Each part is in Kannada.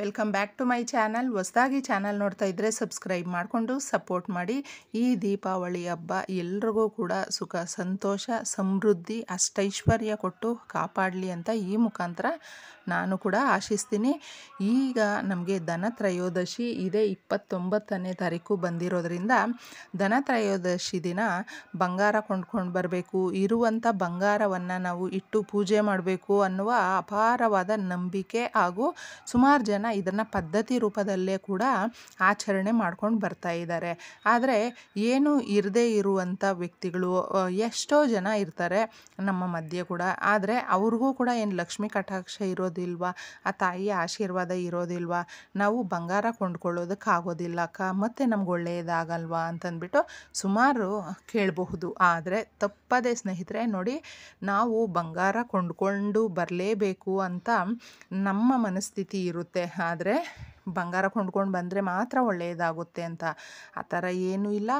welcome back to my channel ಹೊಸದಾಗಿ ಚಾನಲ್ ನೋಡ್ತಾ ಇದ್ದರೆ ಸಬ್ಸ್ಕ್ರೈಬ್ ಮಾಡಿಕೊಂಡು ಸಪೋರ್ಟ್ ಮಾಡಿ ಈ ದೀಪಾವಳಿ ಹಬ್ಬ ಎಲ್ರಿಗೂ ಕೂಡ ಸುಖ ಸಂತೋಷ ಸಮೃದ್ಧಿ ಅಷ್ಟೈಶ್ವರ್ಯ ಕೊಟ್ಟು ಕಾಪಾಡಲಿ ಅಂತ ಈ ಮುಖಾಂತರ ನಾನು ಕೂಡ ಆಶಿಸ್ತೀನಿ ಈಗ ನಮಗೆ ಧನತ್ರಯೋದಶಿ ಇದೇ ಇಪ್ಪತ್ತೊಂಬತ್ತನೇ ತಾರೀಕು ಬಂದಿರೋದ್ರಿಂದ ಧನತ್ರಯೋದಶಿ ದಿನ ಬಂಗಾರ ಕೊಂಡ್ಕೊಂಡು ಬರಬೇಕು ಇರುವಂಥ ಬಂಗಾರವನ್ನು ನಾವು ಇಟ್ಟು ಪೂಜೆ ಮಾಡಬೇಕು ಅನ್ನುವ ಅಪಾರವಾದ ನಂಬಿಕೆ ಹಾಗೂ ಸುಮಾರು ಜನ ಇದನ್ನು ಪದ್ಧತಿ ರೂಪದಲ್ಲೇ ಕೂಡ ಆಚರಣೆ ಮಾಡ್ಕೊಂಡು ಬರ್ತಾ ಇದ್ದಾರೆ ಆದರೆ ಏನು ಇರದೇ ಇರುವಂಥ ವ್ಯಕ್ತಿಗಳು ಎಷ್ಟೋ ಜನ ಇರ್ತಾರೆ ನಮ್ಮ ಮಧ್ಯೆ ಕೂಡ ಆದರೆ ಅವ್ರಿಗೂ ಕೂಡ ಏನು ಲಕ್ಷ್ಮಿ ಕಟಾಕ್ಷ ಇರೋದಿಲ್ವಾ ಆ ತಾಯಿಯ ಆಶೀರ್ವಾದ ಇರೋದಿಲ್ವಾ ನಾವು ಬಂಗಾರ ಆಗೋದಿಲ್ಲ ಅಕ್ಕ ಮತ್ತೆ ನಮ್ಗೆ ಒಳ್ಳೆಯದಾಗಲ್ವಾ ಅಂತಂದ್ಬಿಟ್ಟು ಸುಮಾರು ಕೇಳಬಹುದು ಆದರೆ ತಪ್ಪದೇ ಸ್ನೇಹಿತರೆ ನೋಡಿ ನಾವು ಬಂಗಾರ ಕೊಂಡ್ಕೊಂಡು ಬರಲೇಬೇಕು ಅಂತ ನಮ್ಮ ಮನಸ್ಥಿತಿ ಇರುತ್ತೆ ಆದರೆ ಬಂಗಾರ ಕೊಂಡ್ಕೊಂಡು ಬಂದರೆ ಮಾತ್ರ ಒಳ್ಳೆಯದಾಗುತ್ತೆ ಅಂತ ಆ ಥರ ಏನೂ ಇಲ್ಲ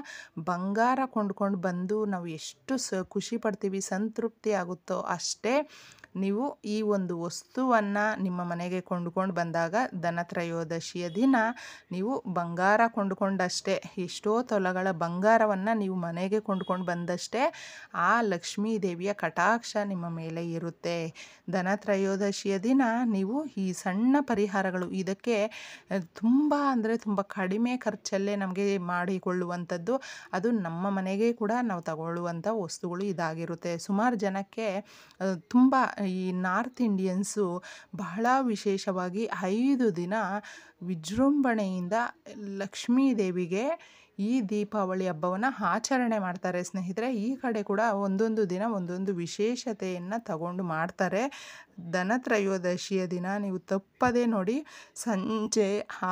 ಬಂಗಾರ ಕೊಂಡ್ಕೊಂಡು ಬಂದು ನಾವು ಎಷ್ಟು ಸ ಖುಷಿ ಪಡ್ತೀವಿ ಸಂತೃಪ್ತಿ ಆಗುತ್ತೋ ಅಷ್ಟೇ ನೀವು ಈ ಒಂದು ವಸ್ತುವನ್ನು ನಿಮ್ಮ ಮನೆಗೆ ಕೊಂಡುಕೊಂಡು ಬಂದಾಗ ಧನತ್ರಯೋದಶಿಯ ದಿನ ನೀವು ಬಂಗಾರ ಕೊಂಡುಕೊಂಡಷ್ಟೇ ಎಷ್ಟೋ ತೊಲಗಳ ಬಂಗಾರವನ್ನು ನೀವು ಮನೆಗೆ ಕೊಂಡುಕೊಂಡು ಬಂದಷ್ಟೇ ಆ ಲಕ್ಷ್ಮೀ ದೇವಿಯ ಕಟಾಕ್ಷ ನಿಮ್ಮ ಮೇಲೆ ಇರುತ್ತೆ ಧನತ್ರಯೋದಶಿಯ ದಿನ ನೀವು ಈ ಸಣ್ಣ ಪರಿಹಾರಗಳು ಇದಕ್ಕೆ ತುಂಬ ಅಂದರೆ ತುಂಬ ಕಡಿಮೆ ಖರ್ಚಲ್ಲೇ ನಮಗೆ ಮಾಡಿಕೊಳ್ಳುವಂಥದ್ದು ಅದು ನಮ್ಮ ಮನೆಗೆ ಕೂಡ ನಾವು ತಗೊಳ್ಳುವಂಥ ವಸ್ತುಗಳು ಇದಾಗಿರುತ್ತೆ ಸುಮಾರು ಜನಕ್ಕೆ ತುಂಬ ಈ ನಾರ್ತ್ ಇಂಡಿಯನ್ಸು ಬಹಳ ವಿಶೇಷವಾಗಿ ಐದು ದಿನ ವಿಜೃಂಭಣೆಯಿಂದ ಲಕ್ಷ್ಮೀ ದೇವಿಗೆ ಈ ದೀಪಾವಳಿ ಹಬ್ಬವನ್ನು ಆಚರಣೆ ಮಾಡ್ತಾರೆ ಸ್ನೇಹಿತರೆ ಈ ಕಡೆ ಕೂಡ ಒಂದೊಂದು ದಿನ ಒಂದೊಂದು ವಿಶೇಷತೆಯನ್ನು ತಗೊಂಡು ಮಾಡ್ತಾರೆ ಧನತ್ರಯೋದಶಿಯ ದಿನ ನೀವು ತಪ್ಪದೇ ನೋಡಿ ಸಂಜೆ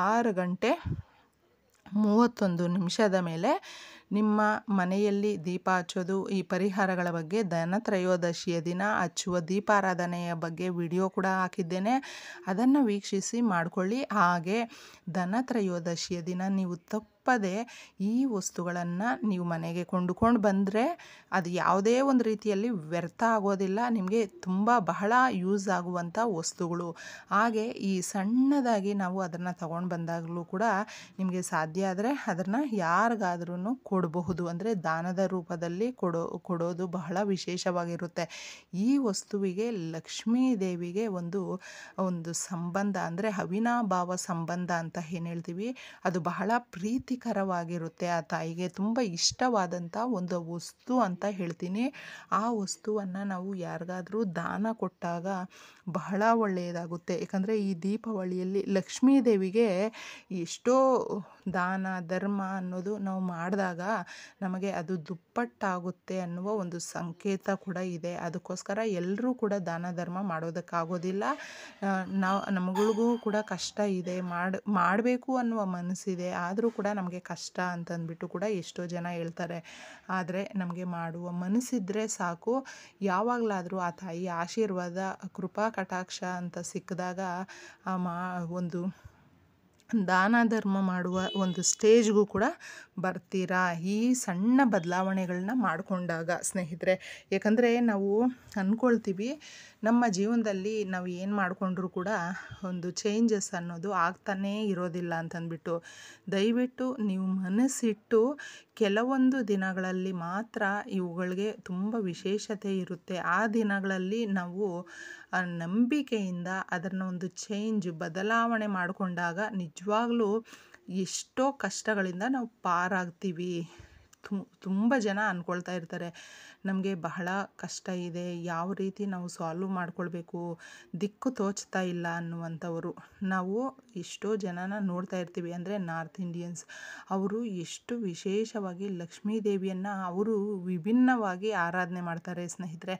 ಆರು ಗಂಟೆ ಮೂವತ್ತೊಂದು ನಿಮಿಷದ ಮೇಲೆ ನಿಮ್ಮ ಮನೆಯಲ್ಲಿ ದೀಪ ಹಚ್ಚೋದು ಈ ಪರಿಹಾರಗಳ ಬಗ್ಗೆ ಧನತ್ರಯೋದಶಿಯ ದಿನ ಹಚ್ಚುವ ದೀಪಾರಾಧನೆಯ ಬಗ್ಗೆ ವಿಡಿಯೋ ಕೂಡ ಹಾಕಿದ್ದೇನೆ ಅದನ್ನು ವೀಕ್ಷಿಸಿ ಮಾಡಿಕೊಳ್ಳಿ ಹಾಗೆ ಧನತ್ರಯೋದಶಿಯ ದಿನ ನೀವು ತಪ್ಪು ತಪ್ಪದೆ ಈ ವಸ್ತುಗಳನ್ನು ನೀವು ಮನೆಗೆ ಕೊಂಡುಕೊಂಡು ಬಂದರೆ ಅದು ಯಾವುದೇ ಒಂದು ರೀತಿಯಲ್ಲಿ ವ್ಯರ್ಥ ಆಗೋದಿಲ್ಲ ನಿಮಗೆ ತುಂಬ ಬಹಳ ಯೂಸ್ ಆಗುವಂಥ ವಸ್ತುಗಳು ಹಾಗೆ ಈ ಸಣ್ಣದಾಗಿ ನಾವು ಅದನ್ನು ತಗೊಂಡು ಬಂದಾಗಲೂ ಕೂಡ ನಿಮಗೆ ಸಾಧ್ಯ ಆದರೆ ಅದನ್ನು ಯಾರಿಗಾದ್ರೂ ಕೊಡಬಹುದು ಅಂದರೆ ದಾನದ ರೂಪದಲ್ಲಿ ಕೊಡೋ ಕೊಡೋದು ಬಹಳ ವಿಶೇಷವಾಗಿರುತ್ತೆ ಈ ವಸ್ತುವಿಗೆ ಲಕ್ಷ್ಮೀ ದೇವಿಗೆ ಒಂದು ಒಂದು ಸಂಬಂಧ ಅಂದರೆ ಅವಿನಾಭಾವ ಸಂಬಂಧ ಅಂತ ಏನು ಹೇಳ್ತೀವಿ ಅದು ಬಹಳ ಪ್ರೀತಿ ಕರವಾಗಿರುತ್ತೆ ಆ ತಾಯಿಗೆ ತುಂಬ ಇಷ್ಟವಾದಂಥ ಒಂದು ವಸ್ತು ಅಂತ ಹೇಳ್ತೀನಿ ಆ ವಸ್ತುವನ್ನು ನಾವು ಯಾರಿಗಾದರೂ ದಾನ ಕೊಟ್ಟಾಗ ಬಹಳ ಒಳ್ಳೆಯದಾಗುತ್ತೆ ಯಾಕಂದರೆ ಈ ದೀಪಾವಳಿಯಲ್ಲಿ ಲಕ್ಷ್ಮೀ ದೇವಿಗೆ ಎಷ್ಟೋ ದಾನ ಧರ್ಮ ಅನ್ನೋದು ನಾವು ಮಾಡಿದಾಗ ನಮಗೆ ಅದು ದುಪ್ಪಟ್ಟಾಗುತ್ತೆ ಅನ್ನುವ ಒಂದು ಸಂಕೇತ ಕೂಡ ಇದೆ ಅದಕ್ಕೋಸ್ಕರ ಎಲ್ಲರೂ ಕೂಡ ದಾನ ಧರ್ಮ ಮಾಡೋದಕ್ಕಾಗೋದಿಲ್ಲ ನಾವು ನಮಗಳಿಗೂ ಕೂಡ ಕಷ್ಟ ಇದೆ ಮಾಡಿ ಮಾಡಬೇಕು ಅನ್ನುವ ಮನಸ್ಸಿದೆ ಆದರೂ ಕೂಡ ನಮಗೆ ಕಷ್ಟ ಅಂತಂದ್ಬಿಟ್ಟು ಕೂಡ ಎಷ್ಟೋ ಜನ ಹೇಳ್ತಾರೆ ಆದರೆ ನಮಗೆ ಮಾಡುವ ಮನಸ್ಸಿದ್ರೆ ಸಾಕು ಯಾವಾಗಲಾದರೂ ಆ ತಾಯಿ ಆಶೀರ್ವಾದ ಕೃಪಾ ಕಟಾಕ್ಷ ಅಂತ ಸಿಕ್ಕಿದಾಗ ಆ ಮಾ ಒಂದು ದಾನ ಧರ್ಮ ಮಾಡುವ ಒಂದು ಸ್ಟೇಜ್ಗೂ ಕೂಡ ಬರ್ತೀರಾ ಈ ಸಣ್ಣ ಬದಲಾವಣೆಗಳನ್ನ ಮಾಡಿಕೊಂಡಾಗ ಸ್ನೇಹಿತರೆ ಏಕೆಂದರೆ ನಾವು ಅಂದ್ಕೊಳ್ತೀವಿ ನಮ್ಮ ಜೀವನದಲ್ಲಿ ನಾವು ಏನು ಮಾಡಿಕೊಂಡ್ರೂ ಕೂಡ ಒಂದು ಚೇಂಜಸ್ ಅನ್ನೋದು ಆಗ್ತಾನೇ ಇರೋದಿಲ್ಲ ಅಂತಂದ್ಬಿಟ್ಟು ದಯವಿಟ್ಟು ನೀವು ಮನಸ್ಸಿಟ್ಟು ಕೆಲವೊಂದು ದಿನಗಳಲ್ಲಿ ಮಾತ್ರ ಇವುಗಳಿಗೆ ತುಂಬ ವಿಶೇಷತೆ ಇರುತ್ತೆ ಆ ದಿನಗಳಲ್ಲಿ ನಾವು ನಂಬಿಕೆಯಿಂದ ಅದನ್ನು ಒಂದು ಚೇಂಜ್ ಬದಲಾವಣೆ ಮಾಡಿಕೊಂಡಾಗ ನಿಜವಾಗ್ಲೂ ಎಷ್ಟೋ ಕಷ್ಟಗಳಿಂದ ನಾವು ಪಾರಾಗ್ತೀವಿ ತುಂಬ ಜನ ಅಂದ್ಕೊಳ್ತಾ ಇರ್ತಾರೆ ನಮಗೆ ಬಹಳ ಕಷ್ಟ ಇದೆ ಯಾವ ರೀತಿ ನಾವು ಸಾಲ್ವ್ ಮಾಡ್ಕೊಳ್ಬೇಕು ದಿಕ್ಕು ತೋಚ್ತಾ ಇಲ್ಲ ಅನ್ನುವಂಥವರು ನಾವು ಎಷ್ಟೋ ಜನನ ನೋಡ್ತಾ ಇರ್ತೀವಿ ಅಂದರೆ ನಾರ್ತ್ ಇಂಡಿಯನ್ಸ್ ಅವರು ಎಷ್ಟು ವಿಶೇಷವಾಗಿ ಲಕ್ಷ್ಮೀ ದೇವಿಯನ್ನು ಅವರು ವಿಭಿನ್ನವಾಗಿ ಆರಾಧನೆ ಮಾಡ್ತಾರೆ ಸ್ನೇಹಿತರೆ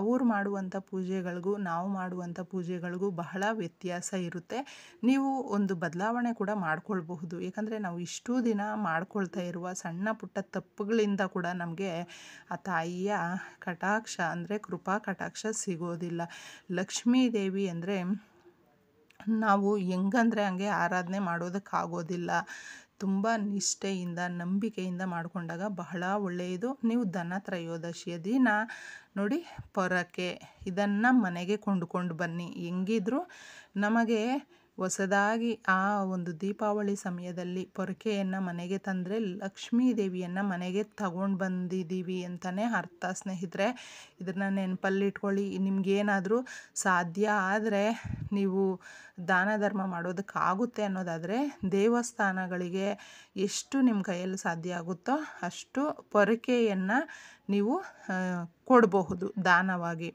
ಅವ್ರು ಮಾಡುವಂಥ ಪೂಜೆಗಳಿಗೂ ನಾವು ಮಾಡುವಂಥ ಪೂಜೆಗಳಿಗೂ ಬಹಳ ವ್ಯತ್ಯಾಸ ಇರುತ್ತೆ ನೀವು ಒಂದು ಬದಲಾವಣೆ ಕೂಡ ಮಾಡ್ಕೊಳ್ಬಹುದು ಯಾಕಂದರೆ ನಾವು ಇಷ್ಟು ದಿನ ಮಾಡ್ಕೊಳ್ತಾ ಇರುವ ಸಣ್ಣ ಪುಟ್ಟ ತಪ್ಪು ತಪ್ಪುಗಳಿಂದ ಕೂಡ ನಮಗೆ ಆ ತಾಯಿಯ ಕಟಾಕ್ಷ ಅಂದರೆ ಕೃಪಾ ಕಟಾಕ್ಷ ಸಿಗೋದಿಲ್ಲ ಲಕ್ಷ್ಮೀ ದೇವಿ ಅಂದರೆ ನಾವು ಹೆಂಗಂದರೆ ಹಂಗೆ ಆರಾಧನೆ ಮಾಡೋದಕ್ಕಾಗೋದಿಲ್ಲ ತುಂಬ ನಿಷ್ಠೆಯಿಂದ ನಂಬಿಕೆಯಿಂದ ಮಾಡಿಕೊಂಡಾಗ ಬಹಳ ಒಳ್ಳೆಯದು ನೀವು ದನ ತ್ರಯೋದಶಿಯ ದಿನ ನೋಡಿ ಪೊರಕೆ ಇದನ್ನು ಮನೆಗೆ ಕೊಂಡುಕೊಂಡು ಬನ್ನಿ ಹೆಂಗಿದ್ರೂ ನಮಗೆ ಹೊಸದಾಗಿ ಆ ಒಂದು ದೀಪಾವಳಿ ಸಮಯದಲ್ಲಿ ಪೊರಕೆಯನ್ನು ಮನೆಗೆ ತಂದರೆ ಲಕ್ಷ್ಮೀ ದೇವಿಯನ್ನು ಮನೆಗೆ ತಗೊಂಡು ಬಂದಿದ್ದೀವಿ ಅಂತಲೇ ಅರ್ಥ ಸ್ನೇಹಿತರೆ ಇದನ್ನು ನೆನಪಲ್ಲಿ ಇಟ್ಕೊಳ್ಳಿ ನಿಮಗೇನಾದರೂ ಸಾಧ್ಯ ಆದರೆ ನೀವು ದಾನ ಧರ್ಮ ಮಾಡೋದಕ್ಕಾಗುತ್ತೆ ಅನ್ನೋದಾದರೆ ದೇವಸ್ಥಾನಗಳಿಗೆ ಎಷ್ಟು ನಿಮ್ಮ ಕೈಯಲ್ಲಿ ಸಾಧ್ಯ ಆಗುತ್ತೋ ಅಷ್ಟು ಪೊರಕೆಯನ್ನು ನೀವು ಕೊಡಬಹುದು ದಾನವಾಗಿ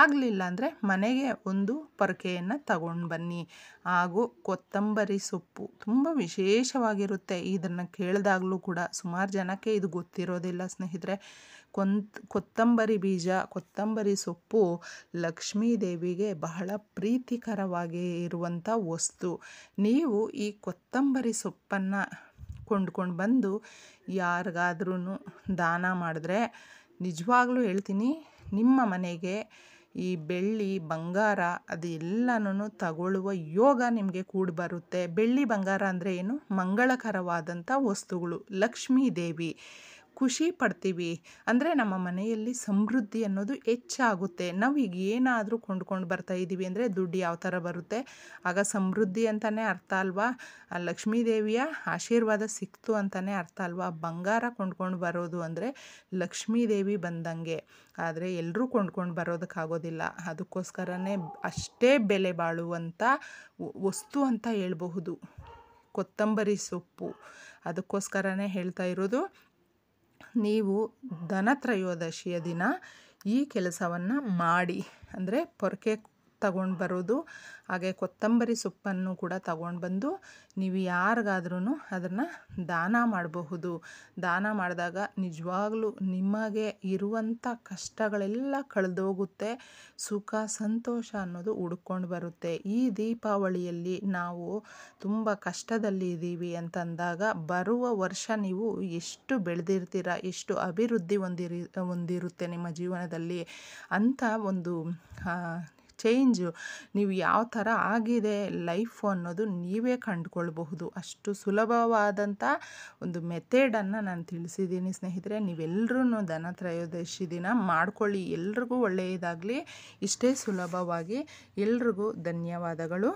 ಆಗಲಿಲ್ಲ ಅಂದರೆ ಮನೆಗೆ ಒಂದು ಪೊರಕೆಯನ್ನು ತಗೊಂಡು ಬನ್ನಿ ಹಾಗೂ ಕೊತ್ತಂಬರಿ ಸೊಪ್ಪು ತುಂಬ ವಿಶೇಷವಾಗಿರುತ್ತೆ ಇದನ್ನು ಕೇಳಿದಾಗಲೂ ಕೂಡ ಸುಮಾರು ಜನಕ್ಕೆ ಇದು ಗೊತ್ತಿರೋದಿಲ್ಲ ಸ್ನೇಹಿತರೆ ಕೊಂತ್ ಕೊತ್ತಂಬರಿ ಬೀಜ ಕೊತ್ತಂಬರಿ ಸೊಪ್ಪು ಲಕ್ಷ್ಮೀ ದೇವಿಗೆ ಬಹಳ ಪ್ರೀತಿಕರವಾಗಿ ಇರುವಂಥ ವಸ್ತು ನೀವು ಈ ಕೊತ್ತಂಬರಿ ಸೊಪ್ಪನ್ನು ಕೊಂಡ್ಕೊಂಡು ಬಂದು ಯಾರಿಗಾದ್ರೂ ದಾನ ಮಾಡಿದ್ರೆ ನಿಜವಾಗ್ಲೂ ಹೇಳ್ತೀನಿ ನಿಮ್ಮ ಮನೆಗೆ ಈ ಬೆಳ್ಳಿ ಬಂಗಾರ ಅದು ಎಲ್ಲನೂ ತಗೊಳ್ಳುವ ಯೋಗ ನಿಮಗೆ ಕೂಡಿ ಬರುತ್ತೆ ಬೆಳ್ಳಿ ಬಂಗಾರ ಅಂದರೆ ಏನು ಮಂಗಳಕರವಾದಂಥ ವಸ್ತುಗಳು ಲಕ್ಷ್ಮೀ ದೇವಿ ಖುಷಿ ಪಡ್ತೀವಿ ಅಂದರೆ ನಮ್ಮ ಮನೆಯಲ್ಲಿ ಸಮೃದ್ಧಿ ಅನ್ನೋದು ಹೆಚ್ಚಾಗುತ್ತೆ ನಾವು ಈಗ ಏನಾದರೂ ಕೊಂಡ್ಕೊಂಡು ಬರ್ತಾ ಇದ್ದೀವಿ ಅಂದರೆ ದುಡ್ಡು ಯಾವ ಥರ ಬರುತ್ತೆ ಆಗ ಸಮೃದ್ಧಿ ಅಂತಲೇ ಅರ್ಥ ಅಲ್ವಾ ಲಕ್ಷ್ಮೀ ದೇವಿಯ ಆಶೀರ್ವಾದ ಸಿಕ್ತು ಅಂತಲೇ ಅರ್ಥ ಅಲ್ವಾ ಬಂಗಾರ ಕೊಂಡ್ಕೊಂಡು ಬರೋದು ಅಂದರೆ ಲಕ್ಷ್ಮೀ ದೇವಿ ಬಂದಂಗೆ ಆದರೆ ಎಲ್ಲರೂ ಕೊಂಡ್ಕೊಂಡು ಬರೋದಕ್ಕಾಗೋದಿಲ್ಲ ಅದಕ್ಕೋಸ್ಕರನೇ ಅಷ್ಟೇ ಬೆಲೆ ಬಾಳುವಂಥ ವಸ್ತು ಅಂತ ಹೇಳ್ಬಹುದು ಕೊತ್ತಂಬರಿ ಸೊಪ್ಪು ಅದಕ್ಕೋಸ್ಕರನೇ ಹೇಳ್ತಾ ಇರೋದು ನೀವು ಧನತ್ರಯೋದಶಿಯ ದಿನ ಈ ಕೆಲಸವನ್ನು ಮಾಡಿ ಅಂದರೆ ಪೊರಕೆ ತಗೊಂಡು ಬರೋದು ಹಾಗೆ ಕೊತ್ತಂಬರಿ ಸೊಪ್ಪನ್ನು ಕೂಡ ತಗೊಂಡು ಬಂದು ನೀವು ಯಾರಿಗಾದ್ರೂ ಅದನ್ನು ದಾನ ಮಾಡಬಹುದು ದಾನ ಮಾಡಿದಾಗ ನಿಜವಾಗ್ಲೂ ನಿಮಗೆ ಇರುವಂಥ ಕಷ್ಟಗಳೆಲ್ಲ ಕಳೆದೋಗುತ್ತೆ ಸುಖ ಸಂತೋಷ ಅನ್ನೋದು ಹುಡ್ಕೊಂಡು ಬರುತ್ತೆ ಈ ದೀಪಾವಳಿಯಲ್ಲಿ ನಾವು ತುಂಬ ಕಷ್ಟದಲ್ಲಿ ಇದ್ದೀವಿ ಅಂತಂದಾಗ ಬರುವ ವರ್ಷ ನೀವು ಎಷ್ಟು ಬೆಳೆದಿರ್ತೀರ ಎಷ್ಟು ಅಭಿವೃದ್ಧಿ ಹೊಂದಿರಿ ಹೊಂದಿರುತ್ತೆ ನಿಮ್ಮ ಜೀವನದಲ್ಲಿ ಅಂತ ಒಂದು ಚೇಂಜು ನೀವು ಯಾವ ಥರ ಆಗಿದೆ ಲೈಫು ಅನ್ನೋದು ನೀವೇ ಕಂಡುಕೊಳ್ಬಹುದು ಅಷ್ಟು ಸುಲಭವಾದಂಥ ಒಂದು ಮೆಥೇಡನ್ನು ನಾನು ತಿಳಿಸಿದ್ದೀನಿ ಸ್ನೇಹಿತರೆ ನೀವೆಲ್ಲರೂ ಧನ ತ್ರಯೋದಶಿ ದಿನ ಮಾಡ್ಕೊಳ್ಳಿ ಎಲ್ರಿಗೂ ಒಳ್ಳೆಯದಾಗಲಿ ಇಷ್ಟೇ ಸುಲಭವಾಗಿ ಎಲ್ರಿಗೂ ಧನ್ಯವಾದಗಳು